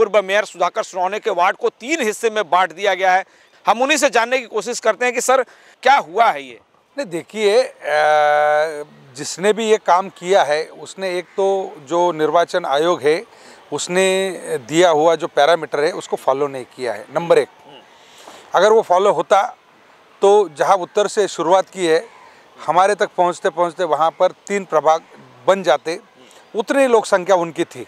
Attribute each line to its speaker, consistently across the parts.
Speaker 1: पूर्व मेयर सुधाकर सुनौने के वार्ड को तीन हिस्से में बांट दिया गया है हम उन्हीं से जानने की कोशिश करते हैं कि सर क्या हुआ है ये नहीं देखिए
Speaker 2: जिसने भी ये काम किया है उसने एक तो जो निर्वाचन आयोग है उसने दिया हुआ जो पैरामीटर है उसको फॉलो नहीं किया है नंबर एक अगर वो फॉलो होता तो जहां उत्तर से शुरुआत की है हमारे तक पहुंचते पहुंचते वहां पर तीन प्रभाग बन जाते उतनी लोक संख्या उनकी थी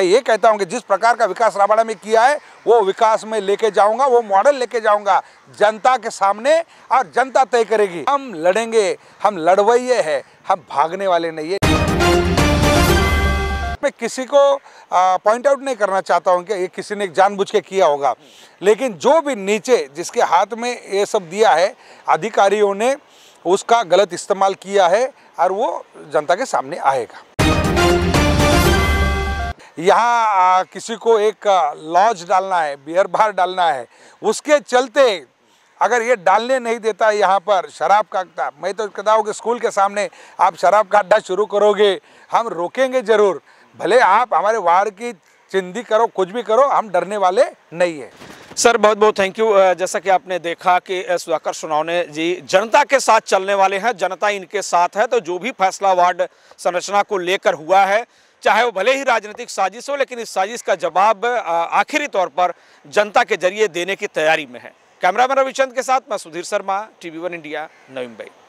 Speaker 2: मैं ये कहता हूँ कि जिस प्रकार का विकास राबाड़ा में किया है वो विकास में लेके जाऊँगा वो मॉडल लेके जाऊँगा जनता के सामने और जनता तय करेगी हम लड़ेंगे हम लड़वइये है हम भागने वाले नहीं है मैं किसी को पॉइंट आउट नहीं करना चाहता हूँ कि ये किसी ने जानबूझ के किया होगा लेकिन जो भी नीचे जिसके हाथ में ये सब दिया है अधिकारियों ने उसका गलत इस्तेमाल किया है और वो जनता के सामने आएगा यहाँ किसी को एक लॉज डालना है बियर बार डालना है उसके चलते अगर ये डालने नहीं देता यहाँ पर शराब का अड्डा मैं तो कहता हूँ कि स्कूल के सामने आप शराब का अड्डा शुरू करोगे हम रोकेंगे ज़रूर भले
Speaker 1: आप हमारे वार की चिंदी करो कुछ भी करो हम डरने वाले नहीं है सर बहुत बहुत थैंक यू जैसा कि आपने देखा कि सुधाकर सुनाने जी जनता के साथ चलने वाले हैं जनता इनके साथ है तो जो भी फैसला वार्ड संरचना को लेकर हुआ है चाहे वो भले ही राजनीतिक साजिश हो लेकिन इस साजिश का जवाब आखिरी तौर पर जनता के जरिए देने की तैयारी में है कैमरामैन रविचंद के साथ मैं Sudhir Sharma TV one India Navi Mumbai